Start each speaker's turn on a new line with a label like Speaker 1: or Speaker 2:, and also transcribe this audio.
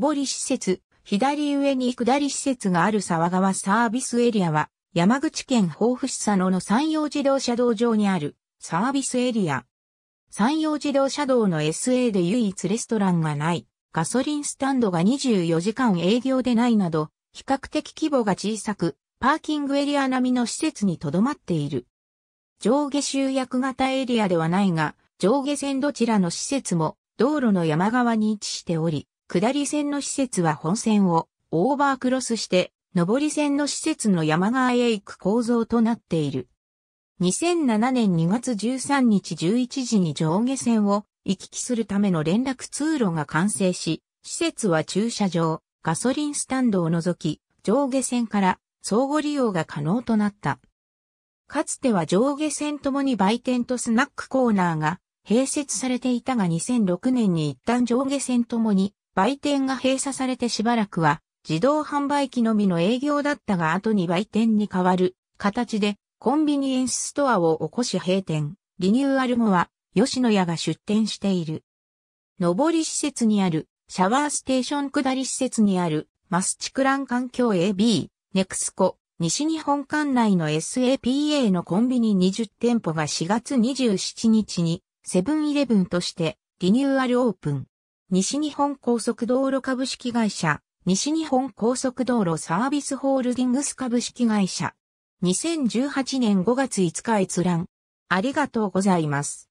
Speaker 1: 上り施設、左上に下り施設がある沢川サービスエリアは、山口県防府市佐野の山陽自動車道上にあるサービスエリア。山陽自動車道の SA で唯一レストランがない、ガソリンスタンドが24時間営業でないなど、比較的規模が小さく、パーキングエリア並みの施設に留まっている。上下集約型エリアではないが、上下線どちらの施設も道路の山側に位置しており、下り線の施設は本線をオーバークロスして、上り線の施設の山側へ行く構造となっている。2007年2月13日11時に上下線を行き来するための連絡通路が完成し、施設は駐車場、ガソリンスタンドを除き、上下線から相互利用が可能となった。かつては上下線ともに売店とスナックコーナーが併設されていたが2006年に一旦上下線ともに売店が閉鎖されてしばらくは、自動販売機のみの営業だったが後に売店に変わる形でコンビニエンスストアを起こし閉店。リニューアル後は吉野家が出店している。上り施設にあるシャワーステーション下り施設にあるマスチクラン環境 AB、ネクスコ、西日本管内の SAPA のコンビニ20店舗が4月27日にセブンイレブンとしてリニューアルオープン。西日本高速道路株式会社、西日本高速道路サービスホールディングス株式会社。2018年5月5日閲覧。ありがとうございます。